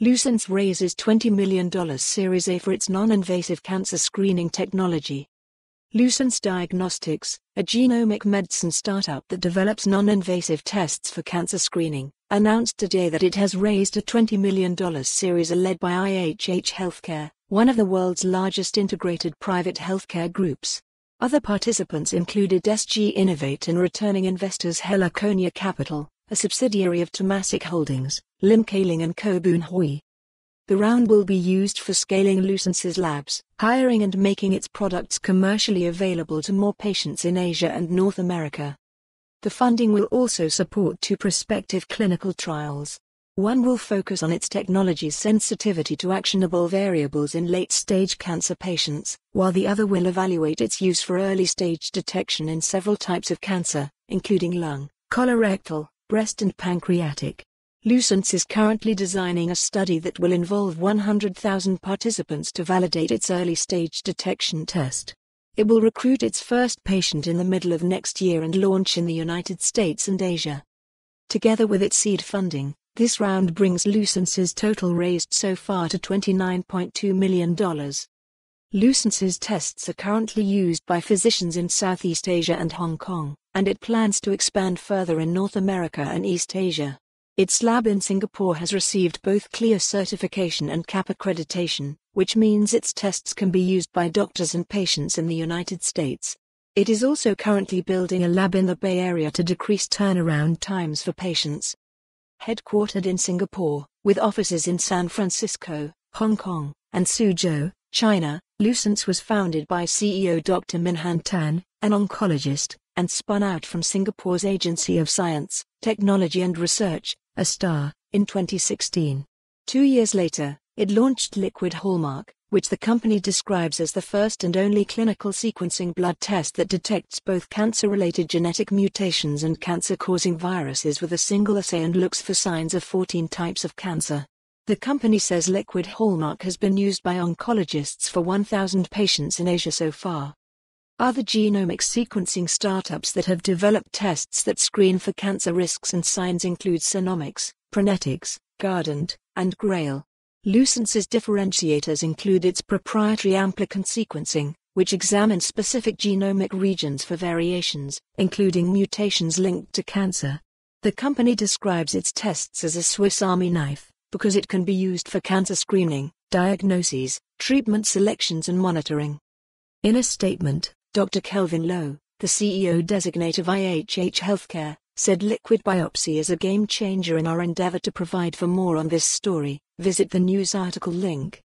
Lucence raises $20 million Series A for its non-invasive cancer screening technology. Lucence Diagnostics, a genomic medicine startup that develops non-invasive tests for cancer screening, announced today that it has raised a $20 million series A led by IHH Healthcare, one of the world's largest integrated private healthcare groups. Other participants included SG Innovate and returning investors Heliconia Capital a subsidiary of Tomasic Holdings, Lim Kaling and Kobun Hui. The round will be used for scaling Lucence's labs, hiring and making its products commercially available to more patients in Asia and North America. The funding will also support two prospective clinical trials. One will focus on its technology's sensitivity to actionable variables in late stage cancer patients, while the other will evaluate its use for early stage detection in several types of cancer, including lung, colorectal, breast and pancreatic. Lucence is currently designing a study that will involve 100,000 participants to validate its early stage detection test. It will recruit its first patient in the middle of next year and launch in the United States and Asia. Together with its seed funding, this round brings Lucence's total raised so far to $29.2 million. Lucence's tests are currently used by physicians in Southeast Asia and Hong Kong, and it plans to expand further in North America and East Asia. Its lab in Singapore has received both CLIA certification and CAP accreditation, which means its tests can be used by doctors and patients in the United States. It is also currently building a lab in the Bay Area to decrease turnaround times for patients. Headquartered in Singapore, with offices in San Francisco, Hong Kong, and Suzhou, China, Lucence was founded by CEO Dr. Minhan Tan, an oncologist, and spun out from Singapore's Agency of Science, Technology and Research, ASTAR, in 2016. Two years later, it launched Liquid Hallmark, which the company describes as the first and only clinical sequencing blood test that detects both cancer related genetic mutations and cancer causing viruses with a single assay and looks for signs of 14 types of cancer. The company says liquid hallmark has been used by oncologists for 1,000 patients in Asia so far. Other genomic sequencing startups that have developed tests that screen for cancer risks and signs include Synomics, Prenetics, Guardant, and Grail. Lucence's differentiators include its proprietary amplicon sequencing, which examines specific genomic regions for variations, including mutations linked to cancer. The company describes its tests as a Swiss army knife because it can be used for cancer screening, diagnoses, treatment selections, and monitoring. In a statement, Dr. Kelvin Lowe, the CEO designate of IHH Healthcare, said liquid biopsy is a game changer in our endeavor to provide for more on this story. Visit the news article link.